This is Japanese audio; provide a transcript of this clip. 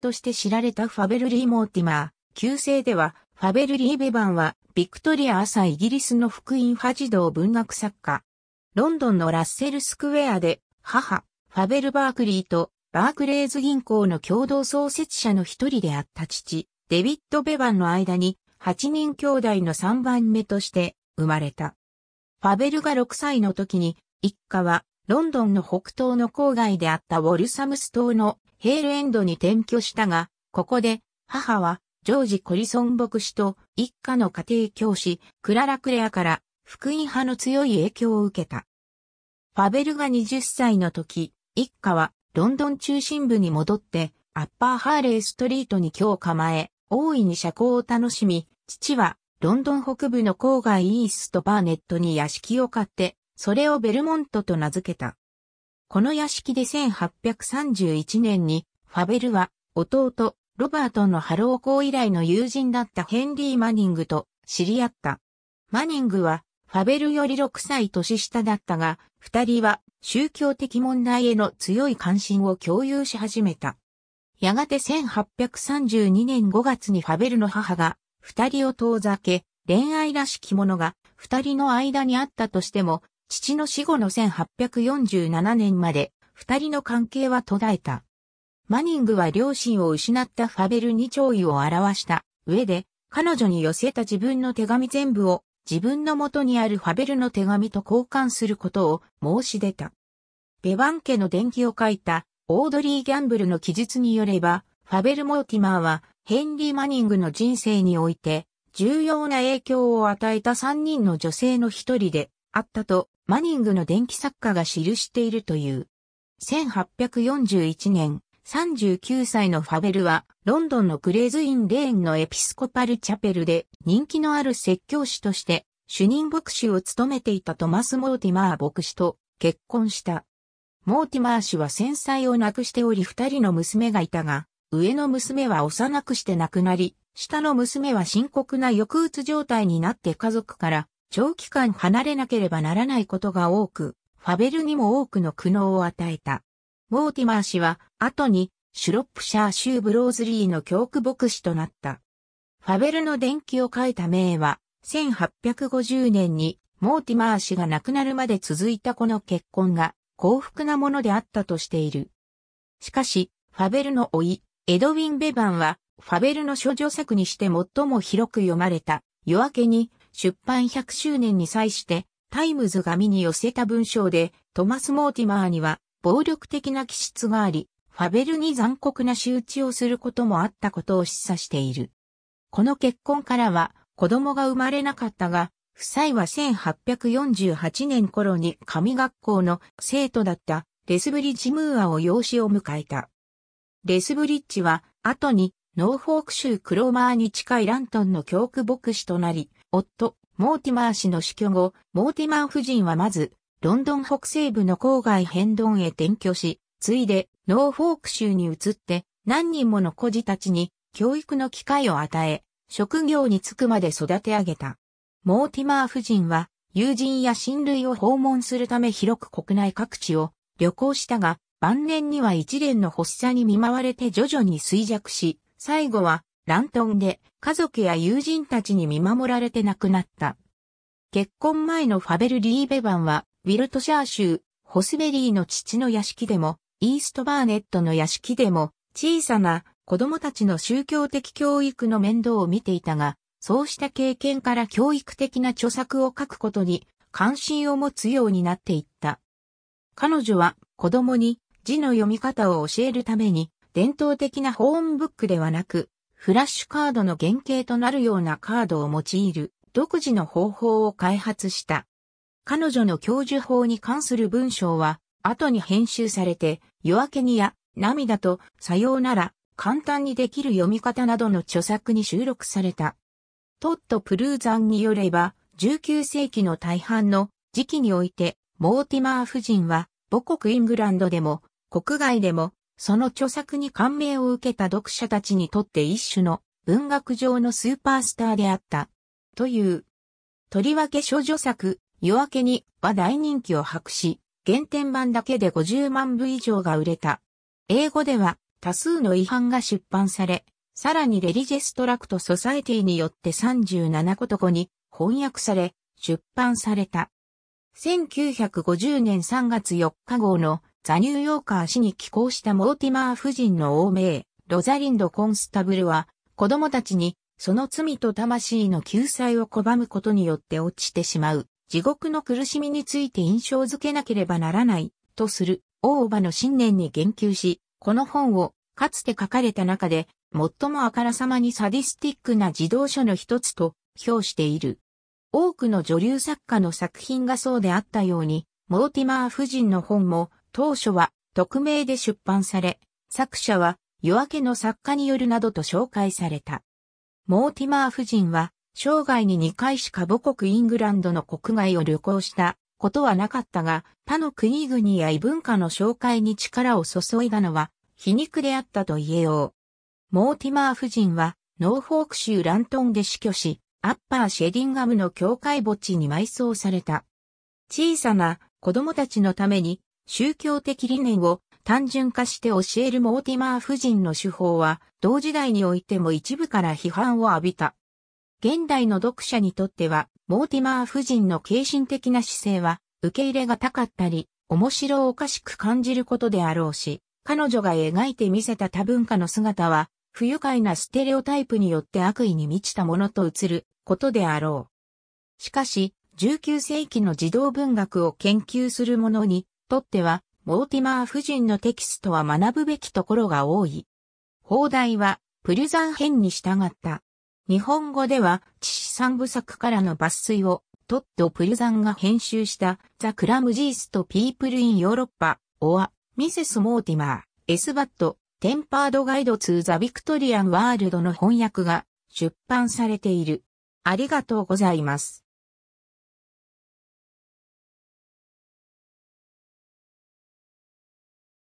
として知られたファベルリー・モーティマー。旧姓では、ファベルリー・ベバンは、ビクトリア朝イギリスの福音派児童文学作家。ロンドンのラッセルスクエアで、母、ファベル・バークリーと、バークレーズ銀行の共同創設者の一人であった父、デビッド・ベバンの間に、8人兄弟の3番目として生まれた。ファベルが6歳の時に、一家はロンドンの北東の郊外であったウォルサムス島のヘールエンドに転居したが、ここで母はジョージ・コリソン牧師と一家の家庭教師クララ・クレアから福音派の強い影響を受けた。ファベルが20歳の時、一家はロンドン中心部に戻ってアッパーハーレーストリートに居を構え、大いに社交を楽しみ、父はロンドン北部の郊外イーストバーネットに屋敷を買って、それをベルモントと名付けた。この屋敷で1831年に、ファベルは、弟、ロバートのハロー校以来の友人だったヘンリー・マニングと知り合った。マニングは、ファベルより6歳年下だったが、二人は宗教的問題への強い関心を共有し始めた。やがて1832年5月にファベルの母が二人を遠ざけ、恋愛らしきものが二人の間にあったとしても、父の死後の1847年まで、二人の関係は途絶えた。マニングは両親を失ったファベルに弔意を表した上で、彼女に寄せた自分の手紙全部を自分の元にあるファベルの手紙と交換することを申し出た。ベバン家の伝記を書いたオードリー・ギャンブルの記述によれば、ファベル・モーティマーはヘンリー・マニングの人生において重要な影響を与えた三人の女性の一人であったとマニングの電気作家が記しているという。1841年、39歳のファベルは、ロンドンのグレーズインレーンのエピスコパルチャペルで人気のある説教師として、主任牧師を務めていたトマス・モーティマー牧師と結婚した。モーティマー氏は戦災を亡くしており二人の娘がいたが、上の娘は幼くして亡くなり、下の娘は深刻な抑うつ状態になって家族から長期間離れなければならないことが多く、ファベルにも多くの苦悩を与えた。モーティマー氏は、後に、シュロップシャー州ブローズリーの教区牧師となった。ファベルの伝記を書いた名は、1850年に、モーティマー氏が亡くなるまで続いたこの結婚が、幸福なものであったとしている。しかし、ファベルのい、エドウィン・ベバンは、ファベルの諸女作にして最も広く読まれた、夜明けに出版100周年に際して、タイムズがに寄せた文章で、トマス・モーティマーには暴力的な気質があり、ファベルに残酷な仕打ちをすることもあったことを示唆している。この結婚からは子供が生まれなかったが、夫妻は1848年頃に神学校の生徒だったレスブリッジ・ムーアを養子を迎えた。レスブリッジは後にノーフォーク州クローマーに近いラントンの教区牧師となり、夫、モーティマー氏の死去後、モーティマー夫人はまず、ロンドン北西部の郊外ヘンドンへ転居し、ついで、ノーフォーク州に移って、何人もの孤児たちに、教育の機会を与え、職業に就くまで育て上げた。モーティマー夫人は、友人や親類を訪問するため広く国内各地を旅行したが、晩年には一連の発作に見舞われて徐々に衰弱し、最後は乱闘で家族や友人たちに見守られて亡くなった。結婚前のファベル・リーベバンは、ウィルトシャー州、ホスベリーの父の屋敷でも、イーストバーネットの屋敷でも、小さな子供たちの宗教的教育の面倒を見ていたが、そうした経験から教育的な著作を書くことに関心を持つようになっていった。彼女は子供に字の読み方を教えるために伝統的なホーンブックではなくフラッシュカードの原型となるようなカードを用いる独自の方法を開発した。彼女の教授法に関する文章は後に編集されて夜明けにや涙とさようなら簡単にできる読み方などの著作に収録された。トット・プルーザンによれば19世紀の大半の時期においてモーティマー夫人は母国イングランドでも国外でもその著作に感銘を受けた読者たちにとって一種の文学上のスーパースターであった。という。とりわけ少女作、夜明けには大人気を博し、原点版だけで50万部以上が売れた。英語では多数の違反が出版され、さらにレリジェストラクトソサエティによって37個と語に翻訳され、出版された。1950年3月4日号のザ・ニューヨーカー氏に寄稿したモーティマー夫人の王名、ロザリンド・コンスタブルは、子供たちに、その罪と魂の救済を拒むことによって落ちてしまう、地獄の苦しみについて印象づけなければならない、とする、大叔母の信念に言及し、この本を、かつて書かれた中で、最もあからさまにサディスティックな児童書の一つと、評している。多くの女流作家の作品がそうであったように、モーティマー夫人の本も、当初は匿名で出版され、作者は夜明けの作家によるなどと紹介された。モーティマー夫人は生涯に2回しか母国イングランドの国外を旅行したことはなかったが、他の国々や異文化の紹介に力を注いだのは皮肉であったと言えよう。モーティマー夫人はノーフォーク州ラントンで死去し、アッパーシェディンガムの教会墓地に埋葬された。小さな子供たちのために宗教的理念を単純化して教えるモーティマー夫人の手法は、同時代においても一部から批判を浴びた。現代の読者にとっては、モーティマー夫人の献身的な姿勢は、受け入れがたかったり、面白おかしく感じることであろうし、彼女が描いてみせた多文化の姿は、不愉快なステレオタイプによって悪意に満ちたものと映ることであろう。しかし、19世紀の児童文学を研究する者に、とっては、モーティマー夫人のテキストは学ぶべきところが多い。放題は、プリュザン編に従った。日本語では、知識三部作からの抜粋を、トッド・プリュザンが編集した、ザ・クラムジースト・ピープル・イン・ヨーロッパ、オア、ミセス・モーティマー、エスバット、テンパード・ガイド・ツー・ザ・ビクトリアン・ワールドの翻訳が出版されている。ありがとうございます。